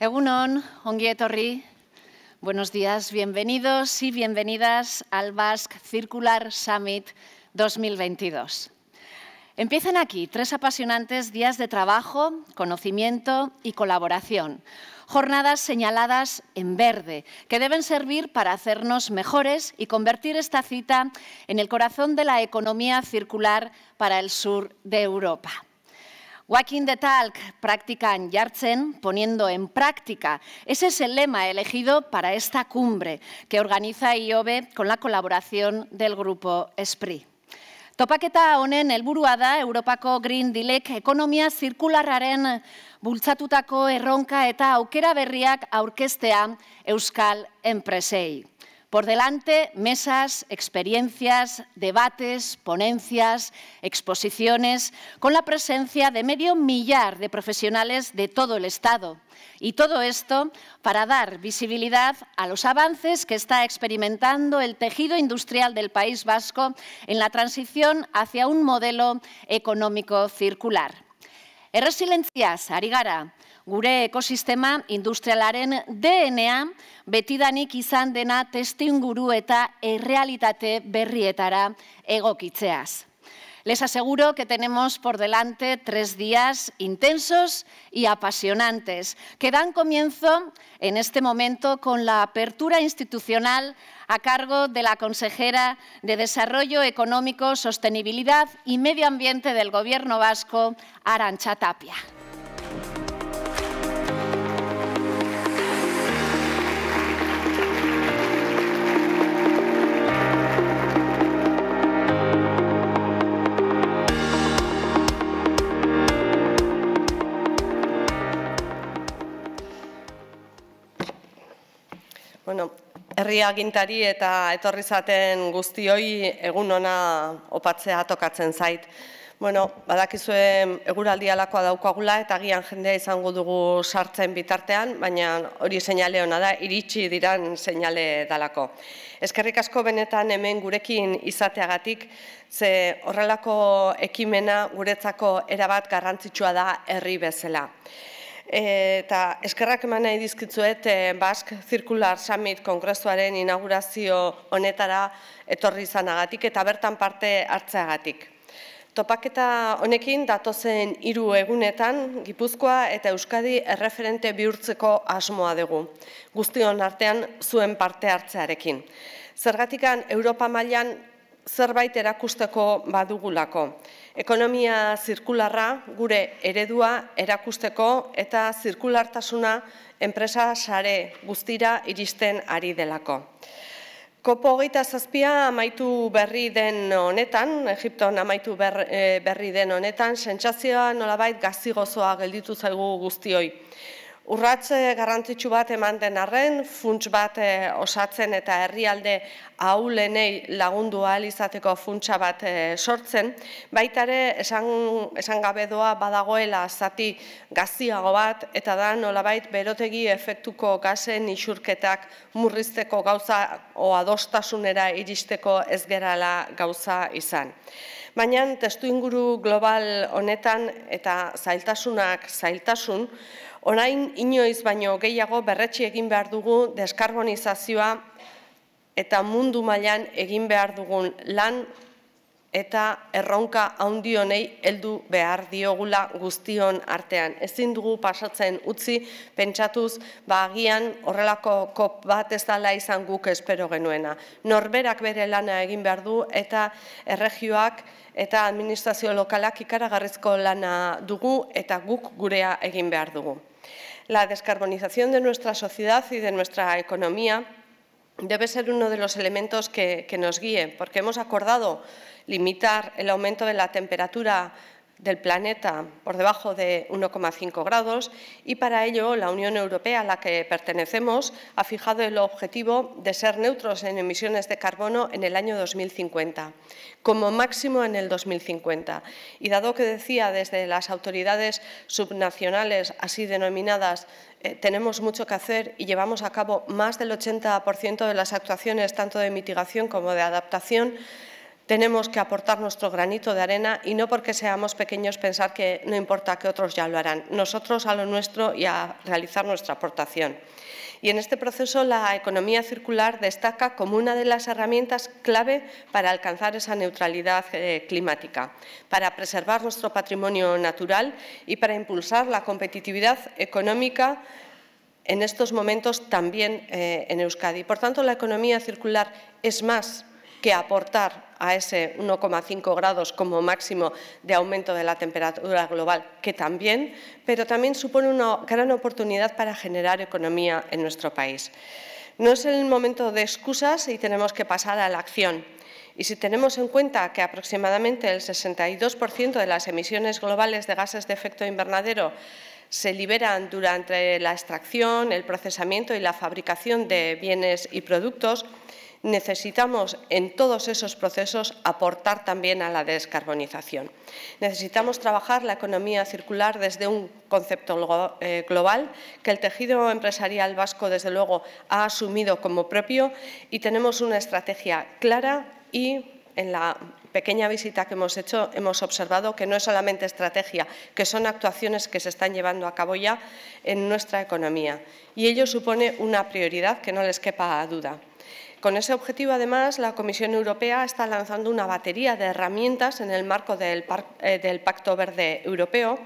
Egunon, ongi Buenos días, bienvenidos y bienvenidas al Basque Circular Summit 2022. Empiezan aquí tres apasionantes días de trabajo, conocimiento y colaboración. Jornadas señaladas en verde, que deben servir para hacernos mejores y convertir esta cita en el corazón de la economía circular para el sur de Europa. Walking the talk, practican jartzen poniendo en práctica. Ese es el lema elegido para esta cumbre que organiza IOBE con la colaboración del grupo SPRI. Topaketa honen helburua da Europako Green Dealek ekonomia zirkularraren bultzatutako erronka eta aukera berriak aurkestea euskal enpresei. Por delante, mesas, experiencias, debates, ponencias, exposiciones, con la presencia de medio millar de profesionales de todo el Estado. Y todo esto para dar visibilidad a los avances que está experimentando el tejido industrial del País Vasco en la transición hacia un modelo económico circular. Erresilentziaz Arigara. Gure Industrial industrialaren DNA Betida izan dena testinguru eta errealitate berrietara egokitzeaz. Les aseguro que tenemos por delante tres días intensos y apasionantes que dan comienzo en este momento con la apertura institucional a cargo de la consejera de Desarrollo Económico, Sostenibilidad y Medio Ambiente del Gobierno Vasco, Arancha Tapia. herria agintari eta etorri zaten guztioi egun ona opatzea tokatzen zait. Bueno, badakizue eguraldi alakoa daukagula eta agian jendea izango dugu sartzen bitartean, baina hori seinale ona da, iritsi diran seinale dalako. Eskerrik asko benetan hemen gurekin izateagatik, ze horrelako ekimena guretzako erabat garrantzitsua da herri bezala eta eskerrak eman nahi dizkitzuet e, eh, Bask Circular Summit kongresuaren inaugurazio honetara etorri izanagatik eta bertan parte hartzeagatik. Topaketa honekin datozen hiru egunetan Gipuzkoa eta Euskadi erreferente bihurtzeko asmoa dugu. Guztion artean zuen parte hartzearekin. Zergatikan Europa mailan zerbait erakusteko badugulako. Ekonomia zirkularra gure eredua erakusteko eta zirkulartasuna enpresa sare guztira iristen ari delako. Kopo hogeita zazpia amaitu berri den honetan, Egipton amaitu eh, berri den honetan, sentsazioa nolabait gazi gozoa gelditu zaigu guztioi. Urratze garrantzitsu bat eman den arren, funts bat eh, osatzen eta herrialde haulenei lagundu ahal izateko funtsa bat eh, sortzen. Baitare, esan, esan gabe doa badagoela zati gaziago bat, eta da nolabait berotegi efektuko gazen isurketak murrizteko gauza o adostasunera iristeko ezgerala gauza izan. Baina testu inguru global honetan eta zailtasunak zailtasun, Orain inoiz baino gehiago berretsi egin behar dugu deskarbonizazioa eta mundu mailan egin behar dugun lan eta erronka handi honei heldu behar diogula guztion artean. Ezin dugu pasatzen utzi pentsatuz ba agian horrelako kop bat ez dala izan guk espero genuena. Norberak bere lana egin behar du eta erregioak eta administrazio lokalak ikaragarrizko lana dugu eta guk gurea egin behar dugu. la descarbonización de nuestra sociedad y de nuestra economía debe ser uno de los elementos que, nos guíe, porque hemos acordado limitar el aumento de la temperatura del planeta por debajo de 1,5 grados y para ello la Unión Europea a la que pertenecemos ha fijado el objetivo de ser neutros en emisiones de carbono en el año 2050, como máximo en el 2050. Y dado que decía desde las autoridades subnacionales así denominadas eh, tenemos mucho que hacer y llevamos a cabo más del 80% de las actuaciones tanto de mitigación como de adaptación, tenemos que aportar nuestro granito de arena y no porque seamos pequeños pensar que no importa que otros ya lo harán, nosotros a lo nuestro y a realizar nuestra aportación. Y en este proceso la economía circular destaca como una de las herramientas clave para alcanzar esa neutralidad eh, climática, para preservar nuestro patrimonio natural y para impulsar la competitividad económica en estos momentos también eh, en Euskadi. Por tanto, la economía circular es más que aportar a ese 1,5 grados como máximo de aumento de la temperatura global, que también, pero también supone una gran oportunidad para generar economía en nuestro país. No es el momento de excusas y tenemos que pasar a la acción. Y si tenemos en cuenta que aproximadamente el 62% de las emisiones globales de gases de efecto invernadero se liberan durante la extracción, el procesamiento y la fabricación de bienes y productos, necesitamos en todos esos procesos aportar también a la descarbonización. Necesitamos trabajar la economía circular desde un concepto eh, global que el tejido empresarial vasco, desde luego, ha asumido como propio y tenemos una estrategia clara y en la pequeña visita que hemos hecho hemos observado que no es solamente estrategia, que son actuaciones que se están llevando a cabo ya en nuestra economía y ello supone una prioridad que no les quepa a duda. Con ese objetivo, además, la Comisión Europea está lanzando una batería de herramientas en el marco del, eh, del Pacto Verde Europeo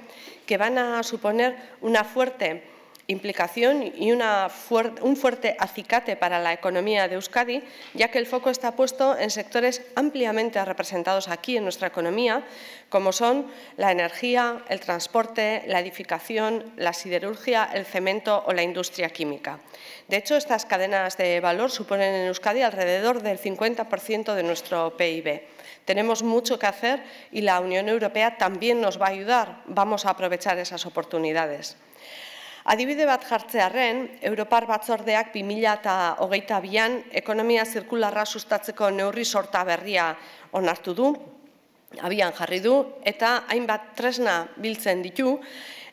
que van a suponer una fuerte implicación y un fuerte acicate para la economía de Euskadi, ya que el foco está puesto en sectores ampliamente representados aquí en nuestra economía, como son la energía, el transporte, la edificación, la siderurgia, el cemento o la industria química. De hecho, estas cadenas de valor suponen en Euskadi alrededor del 50% de nuestro PIB. Tenemos mucho que hacer y la Unión Europea también nos va a ayudar. Vamos a aprovechar esas oportunidades. Adibide bat jartzearen, Europar batzordeak 2008an ekonomia zirkularra sustatzeko neurri sorta berria onartu du, abian jarri du, eta hainbat tresna biltzen ditu,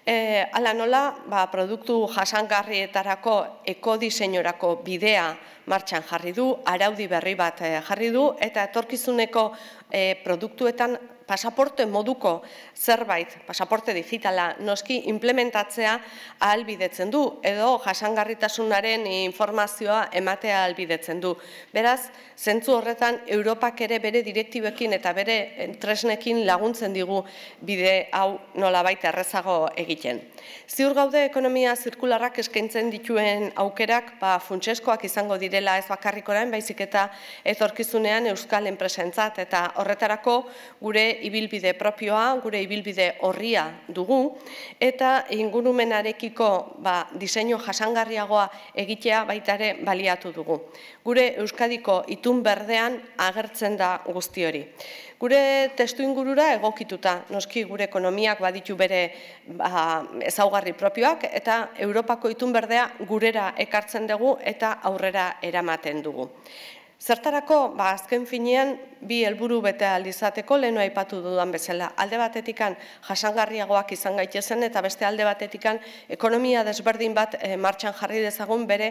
e, ala nola, ba, produktu jasangarrietarako ekodiseinorako bidea martxan jarri du, araudi berri bat eh, jarri du, eta etorkizuneko e, produktuetan pasaporte moduko zerbait, pasaporte digitala noski implementatzea ahalbidetzen du edo jasangarritasunaren informazioa ematea ahalbidetzen du. Beraz, zentzu horretan Europak ere bere direktibekin eta bere tresnekin laguntzen digu bide hau nolabait errezago egiten. Ziur gaude ekonomia zirkularrak eskaintzen dituen aukerak, ba, funtseskoak izango direla ez bakarrikorain, baizik eta ezorkizunean euskal enpresentzat eta horretarako gure ibilbide propioa, gure ibilbide horria dugu, eta ingurumenarekiko ba, diseinu jasangarriagoa egitea baita ere baliatu dugu. Gure Euskadiko itun berdean agertzen da guzti hori. Gure testu ingurura egokituta, noski gure ekonomiak baditu bere ba, ezaugarri propioak, eta Europako itun berdea gurera ekartzen dugu eta aurrera eramaten dugu. Zertarako, ba, azken finean, bi helburu bete alizateko lehenu aipatu dudan bezala. Alde batetikan jasangarriagoak izan gaitezen eta beste alde batetikan ekonomia desberdin bat eh, martxan jarri dezagun bere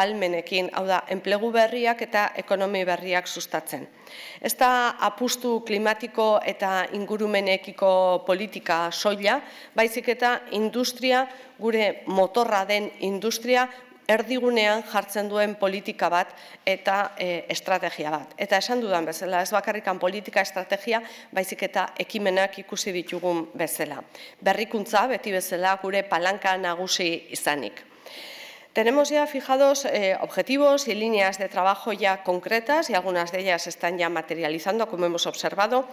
almenekin. Hau da, enplegu berriak eta ekonomi berriak sustatzen. Ez da apustu klimatiko eta ingurumenekiko politika soila, baizik eta industria, gure motorra den industria, erdigunean jartzen duen politika bat eta e, estrategia bat. Eta esan dudan bezala, ez bakarrikan politika estrategia, baizik eta ekimenak ikusi ditugun bezala. Berrikuntza beti bezala gure palanka nagusi izanik. Tenemos ya fijados eh, objetivos y líneas de trabajo ya concretas y algunas de ellas están ya materializando, como hemos observado.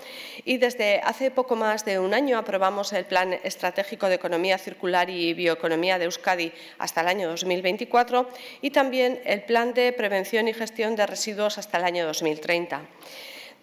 Y desde hace poco más de un año aprobamos el Plan Estratégico de Economía Circular y Bioeconomía de Euskadi hasta el año 2024 y también el Plan de Prevención y Gestión de Residuos hasta el año 2030.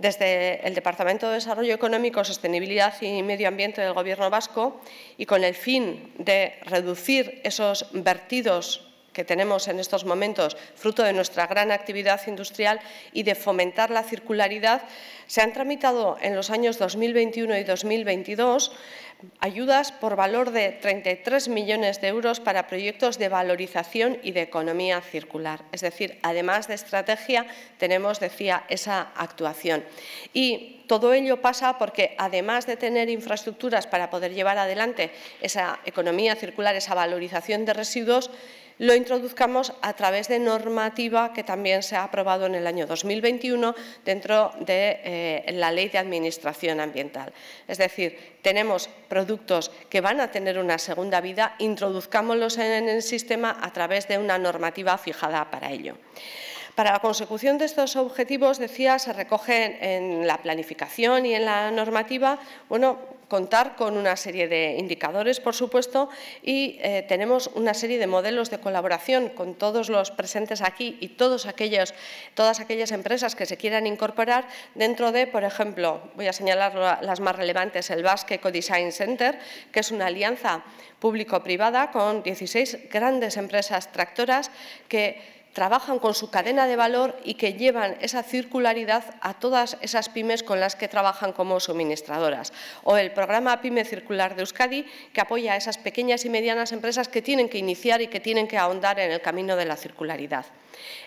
Desde el Departamento de Desarrollo Económico, Sostenibilidad y Medio Ambiente del Gobierno vasco y con el fin de reducir esos vertidos que tenemos en estos momentos, fruto de nuestra gran actividad industrial y de fomentar la circularidad, se han tramitado en los años 2021 y 2022 ayudas por valor de 33 millones de euros para proyectos de valorización y de economía circular. Es decir, además de estrategia, tenemos, decía, esa actuación. Y todo ello pasa porque, además de tener infraestructuras para poder llevar adelante esa economía circular, esa valorización de residuos, lo introduzcamos a través de normativa que también se ha aprobado en el año 2021 dentro de eh, la Ley de Administración Ambiental. Es decir, tenemos productos que van a tener una segunda vida, introduzcámoslos en el sistema a través de una normativa fijada para ello. Para la consecución de estos objetivos, decía, se recogen en la planificación y en la normativa bueno, contar con una serie de indicadores, por supuesto, y eh, tenemos una serie de modelos de colaboración con todos los presentes aquí y todos aquellos, todas aquellas empresas que se quieran incorporar dentro de, por ejemplo, voy a señalar las más relevantes, el Basque Eco Design Center, que es una alianza público-privada con 16 grandes empresas tractoras que trabajan con su cadena de valor y que llevan esa circularidad a todas esas pymes con las que trabajan como suministradoras. O el programa Pyme Circular de Euskadi, que apoya a esas pequeñas y medianas empresas que tienen que iniciar y que tienen que ahondar en el camino de la circularidad.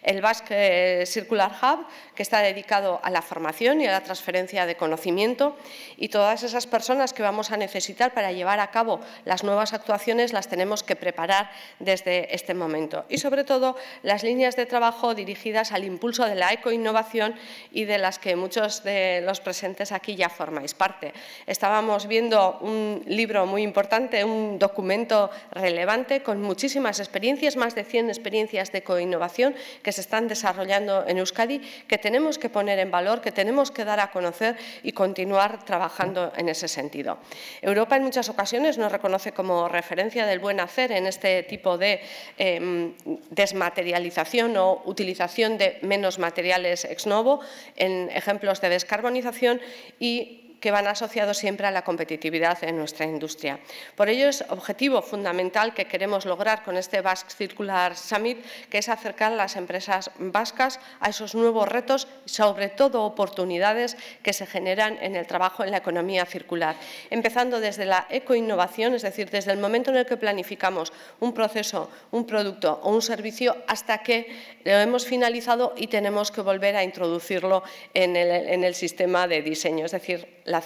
El Basque Circular Hub, que está dedicado a la formación y a la transferencia de conocimiento y todas esas personas que vamos a necesitar para llevar a cabo las nuevas actuaciones las tenemos que preparar desde este momento. Y sobre todo las líneas de trabajo dirigidas al impulso de la ecoinnovación y de las que muchos de los presentes aquí ya formáis parte. Estábamos viendo un libro muy importante, un documento relevante con muchísimas experiencias, más de 100 experiencias de ecoinnovación, que se están desarrollando en Euskadi, que tenemos que poner en valor, que tenemos que dar a conocer y continuar trabajando en ese sentido. Europa en muchas ocasiones nos reconoce como referencia del buen hacer en este tipo de em, desmaterialización o utilización de menos materiales ex novo, en ejemplos de descarbonización y que van asociados siempre a la competitividad en nuestra industria. Por ello es objetivo fundamental que queremos lograr con este Basque Circular Summit, que es acercar las empresas vascas a esos nuevos retos y sobre todo oportunidades que se generan en el trabajo en la economía circular, empezando desde la ecoinnovación, es decir, desde el momento en el que planificamos un proceso, un producto o un servicio hasta que lo hemos finalizado y tenemos que volver a introducirlo en el, en el sistema de diseño, es decir, eh, la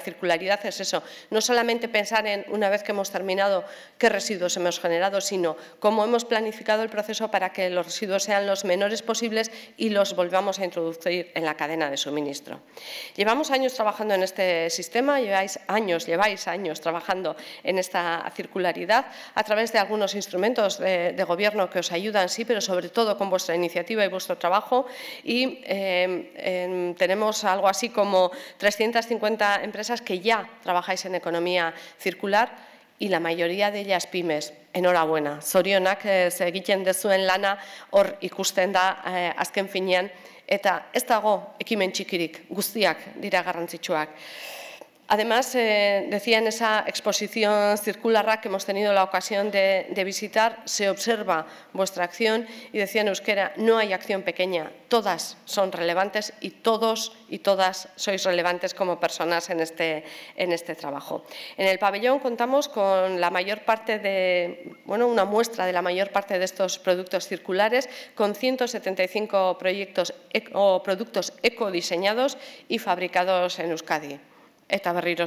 circularidad, es, eso, no solamente pensar en una vez que hemos terminado qué residuos hemos generado, sino cómo hemos planificado el proceso para que los residuos sean los menores posibles y los volvamos a introducir en la cadena de suministro. Llevamos años trabajando en este sistema, lleváis años, lleváis años trabajando en esta circularidad a través de algunos instrumentos de, gobierno que os ayudan, sí, pero sobre todo con vuestra iniciativa y vuestro trabajo y eh, em, tenemos algo así como 350 empresas que ya trabajáis en economía circular y la mayoría de ellas pymes. Enhorabuena. Zorionak eh, egiten dezuen lana hor ikusten da eh, azken finean eta ez dago ekimen txikirik, guztiak dira garrantzitsuak. Además, eh, decía en esa exposición circular que hemos tenido la ocasión de, visitar, se observa vuestra acción y decía en euskera, no hay acción pequeña, todas son relevantes y todos y todas sois relevantes como personas en este, este trabajo. En el pabellón contamos con la mayor parte de, bueno, una muestra de la mayor parte de estos productos circulares, con 175 proyectos e-, o productos ecodiseñados y fabricados en Euskadi eta berriro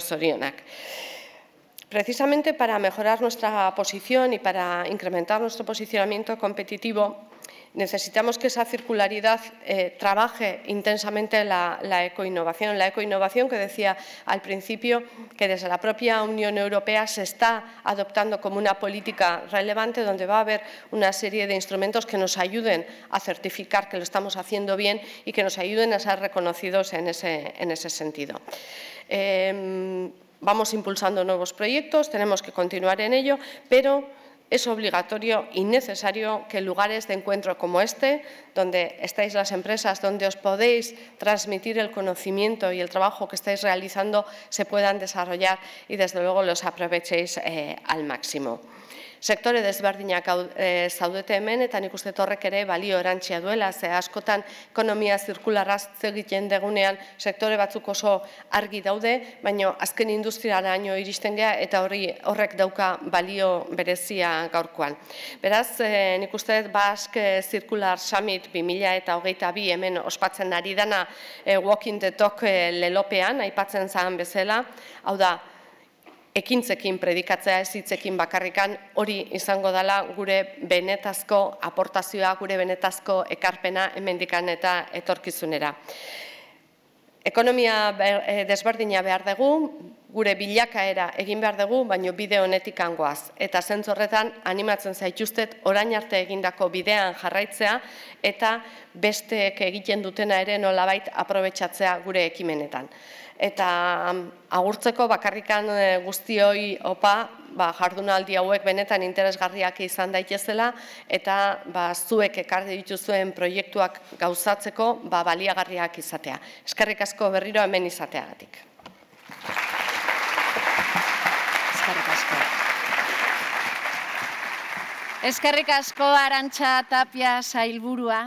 Precisamente para mejorar nuestra posición y para incrementar nuestro posicionamiento competitivo, Necesitamos que esa circularidad eh, trabaje intensamente la, ecoinnovación. La ecoinnovación que decía al principio que desde la propia Unión Europea se está adoptando como una política relevante donde va a haber una serie de instrumentos que nos ayuden a certificar que lo estamos haciendo bien y que nos ayuden a ser reconocidos en ese, sentido. Em, vamos impulsando nuevos proyectos, tenemos que continuar en ello, pero es obligatorio y necesario que lugares de encuentro como este, donde estáis las empresas, donde os podéis transmitir el conocimiento y el trabajo que estáis realizando, se puedan desarrollar y, desde luego, los aprovechéis eh, al máximo. sektore desberdinak e, zaudete hemen, eta nik uste torrek ere balio erantxia duela, ze askotan ekonomia zirkularra zegiten degunean sektore batzuk oso argi daude, baina azken industriara anio iristen geha, eta horrek dauka balio berezia gaurkoan. Beraz, e, nik uste dut, bask zirkular samit 2000 eta hogeita bi hemen ospatzen ari dana e, walking the talk lelopean, aipatzen zagan bezala, hau da, ekintzekin predikatzea ez hitzekin bakarrikan hori izango dela gure benetazko aportazioa, gure benetazko ekarpena hemendikan eta etorkizunera. Ekonomia e, desberdina behar dugu, gure bilakaera egin behar dugu, baino bide honetik angoaz. Eta zentzorretan animatzen zaituztet orain arte egindako bidean jarraitzea eta besteek egiten dutena ere nolabait aprobetsatzea gure ekimenetan eta mm, agurtzeko bakarrikan eh, guztioi opa, ba jardunaldi hauek benetan interesgarriak izan daitezela eta ba zuek ekarri dituzuen proiektuak gauzatzeko ba baliagarriak izatea. Eskerrik asko berriro hemen izateagatik. Eskerrik asko. Eskerrik asko Arantxa Tapia Sailburua.